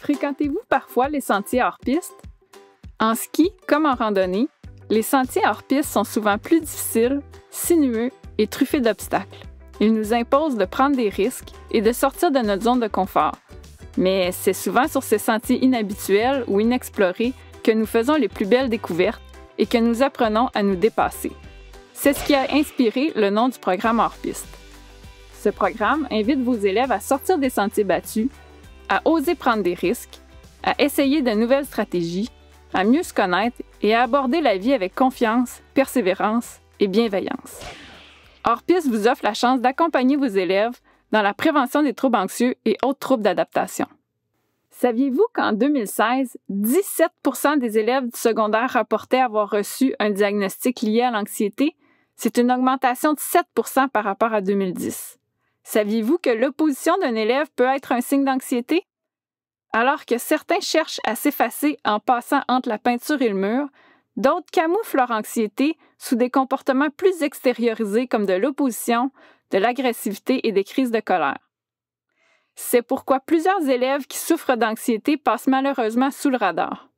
Fréquentez-vous parfois les sentiers hors-piste? En ski comme en randonnée, les sentiers hors-piste sont souvent plus difficiles, sinueux et truffés d'obstacles. Ils nous imposent de prendre des risques et de sortir de notre zone de confort. Mais c'est souvent sur ces sentiers inhabituels ou inexplorés que nous faisons les plus belles découvertes et que nous apprenons à nous dépasser. C'est ce qui a inspiré le nom du programme hors-piste. Ce programme invite vos élèves à sortir des sentiers battus à oser prendre des risques, à essayer de nouvelles stratégies, à mieux se connaître et à aborder la vie avec confiance, persévérance et bienveillance. Orpis vous offre la chance d'accompagner vos élèves dans la prévention des troubles anxieux et autres troubles d'adaptation. Saviez-vous qu'en 2016, 17 des élèves du secondaire rapportaient avoir reçu un diagnostic lié à l'anxiété? C'est une augmentation de 7 par rapport à 2010. Saviez-vous que l'opposition d'un élève peut être un signe d'anxiété? Alors que certains cherchent à s'effacer en passant entre la peinture et le mur, d'autres camouflent leur anxiété sous des comportements plus extériorisés comme de l'opposition, de l'agressivité et des crises de colère. C'est pourquoi plusieurs élèves qui souffrent d'anxiété passent malheureusement sous le radar.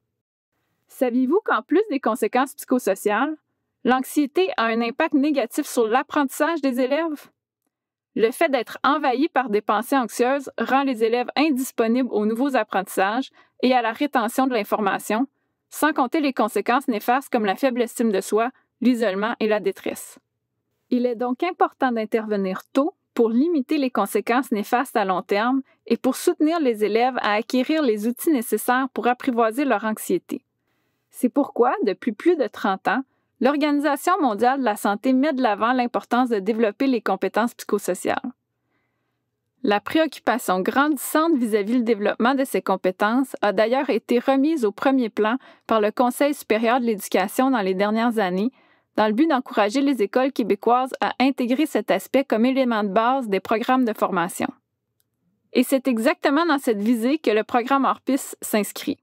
Saviez-vous qu'en plus des conséquences psychosociales, l'anxiété a un impact négatif sur l'apprentissage des élèves? Le fait d'être envahi par des pensées anxieuses rend les élèves indisponibles aux nouveaux apprentissages et à la rétention de l'information, sans compter les conséquences néfastes comme la faible estime de soi, l'isolement et la détresse. Il est donc important d'intervenir tôt pour limiter les conséquences néfastes à long terme et pour soutenir les élèves à acquérir les outils nécessaires pour apprivoiser leur anxiété. C'est pourquoi, depuis plus de 30 ans, l'Organisation mondiale de la santé met de l'avant l'importance de développer les compétences psychosociales. La préoccupation grandissante vis-à-vis du le développement de ces compétences a d'ailleurs été remise au premier plan par le Conseil supérieur de l'éducation dans les dernières années, dans le but d'encourager les écoles québécoises à intégrer cet aspect comme élément de base des programmes de formation. Et c'est exactement dans cette visée que le programme Orpice s'inscrit.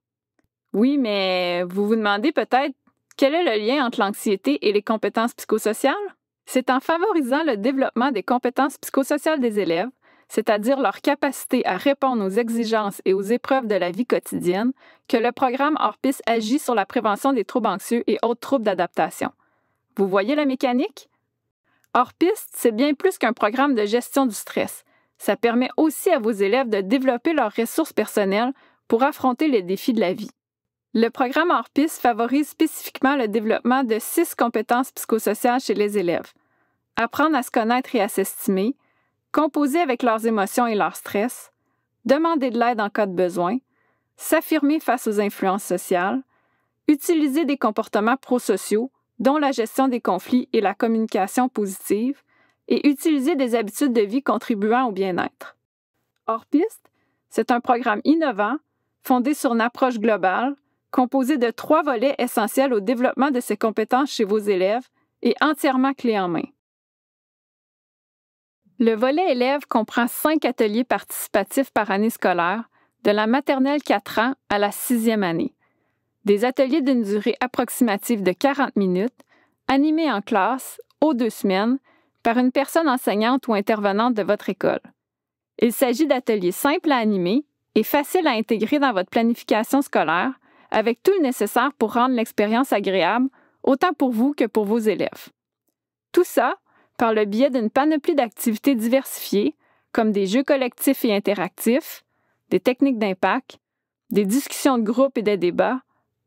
Oui, mais vous vous demandez peut-être quel est le lien entre l'anxiété et les compétences psychosociales? C'est en favorisant le développement des compétences psychosociales des élèves, c'est-à-dire leur capacité à répondre aux exigences et aux épreuves de la vie quotidienne, que le programme Orpis agit sur la prévention des troubles anxieux et autres troubles d'adaptation. Vous voyez la mécanique? Orpis, c'est bien plus qu'un programme de gestion du stress. Ça permet aussi à vos élèves de développer leurs ressources personnelles pour affronter les défis de la vie. Le programme hors favorise spécifiquement le développement de six compétences psychosociales chez les élèves. Apprendre à se connaître et à s'estimer, composer avec leurs émotions et leur stress, demander de l'aide en cas de besoin, s'affirmer face aux influences sociales, utiliser des comportements prosociaux, dont la gestion des conflits et la communication positive, et utiliser des habitudes de vie contribuant au bien-être. hors c'est un programme innovant, fondé sur une approche globale, composé de trois volets essentiels au développement de ces compétences chez vos élèves et entièrement clé en main. Le volet élève comprend cinq ateliers participatifs par année scolaire, de la maternelle 4 ans à la sixième année. Des ateliers d'une durée approximative de 40 minutes, animés en classe, aux deux semaines, par une personne enseignante ou intervenante de votre école. Il s'agit d'ateliers simples à animer et faciles à intégrer dans votre planification scolaire avec tout le nécessaire pour rendre l'expérience agréable, autant pour vous que pour vos élèves. Tout ça par le biais d'une panoplie d'activités diversifiées, comme des jeux collectifs et interactifs, des techniques d'impact, des discussions de groupe et des débats,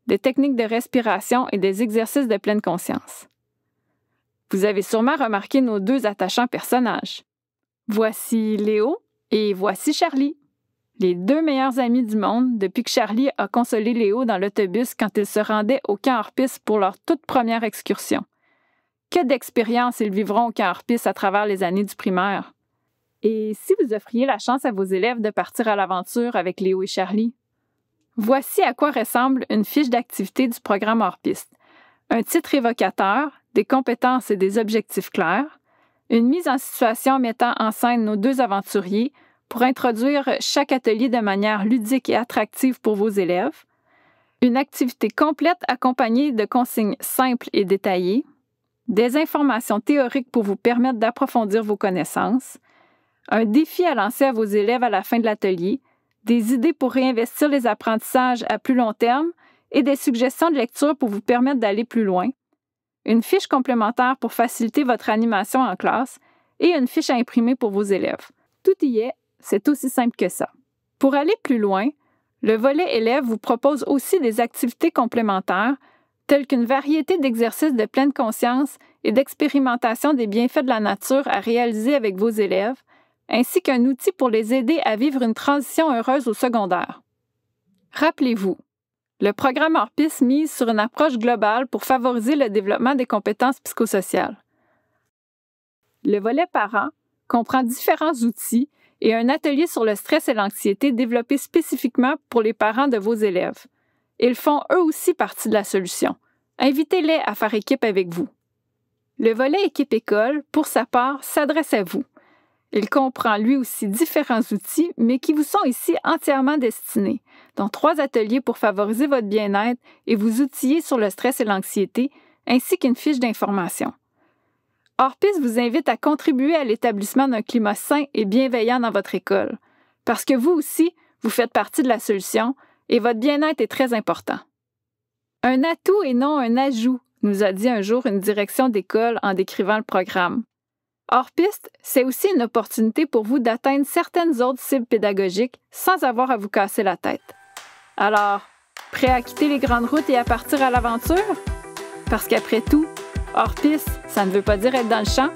des techniques de respiration et des exercices de pleine conscience. Vous avez sûrement remarqué nos deux attachants personnages. Voici Léo et voici Charlie les deux meilleurs amis du monde depuis que Charlie a consolé Léo dans l'autobus quand ils se rendaient au camp hors-piste pour leur toute première excursion. Que d'expériences ils vivront au camp hors-piste à travers les années du primaire. Et si vous offriez la chance à vos élèves de partir à l'aventure avec Léo et Charlie? Voici à quoi ressemble une fiche d'activité du programme hors-piste. Un titre évocateur, des compétences et des objectifs clairs, une mise en situation mettant en scène nos deux aventuriers, pour introduire chaque atelier de manière ludique et attractive pour vos élèves, une activité complète accompagnée de consignes simples et détaillées, des informations théoriques pour vous permettre d'approfondir vos connaissances, un défi à lancer à vos élèves à la fin de l'atelier, des idées pour réinvestir les apprentissages à plus long terme et des suggestions de lecture pour vous permettre d'aller plus loin, une fiche complémentaire pour faciliter votre animation en classe et une fiche à imprimer pour vos élèves. Tout y est c'est aussi simple que ça. Pour aller plus loin, le volet élève vous propose aussi des activités complémentaires, telles qu'une variété d'exercices de pleine conscience et d'expérimentation des bienfaits de la nature à réaliser avec vos élèves, ainsi qu'un outil pour les aider à vivre une transition heureuse au secondaire. Rappelez-vous, le programme Orpice mise sur une approche globale pour favoriser le développement des compétences psychosociales. Le volet parents comprend différents outils et un atelier sur le stress et l'anxiété développé spécifiquement pour les parents de vos élèves. Ils font eux aussi partie de la solution. Invitez-les à faire équipe avec vous. Le volet équipe école, pour sa part, s'adresse à vous. Il comprend lui aussi différents outils, mais qui vous sont ici entièrement destinés, dont trois ateliers pour favoriser votre bien-être et vous outiller sur le stress et l'anxiété, ainsi qu'une fiche d'information. Orpiste vous invite à contribuer à l'établissement d'un climat sain et bienveillant dans votre école, parce que vous aussi, vous faites partie de la solution et votre bien-être est très important. Un atout et non un ajout, nous a dit un jour une direction d'école en décrivant le programme. Orpiste, c'est aussi une opportunité pour vous d'atteindre certaines autres cibles pédagogiques sans avoir à vous casser la tête. Alors, prêt à quitter les grandes routes et à partir à l'aventure? Parce qu'après tout, Hors piste, ça ne veut pas dire être dans le champ,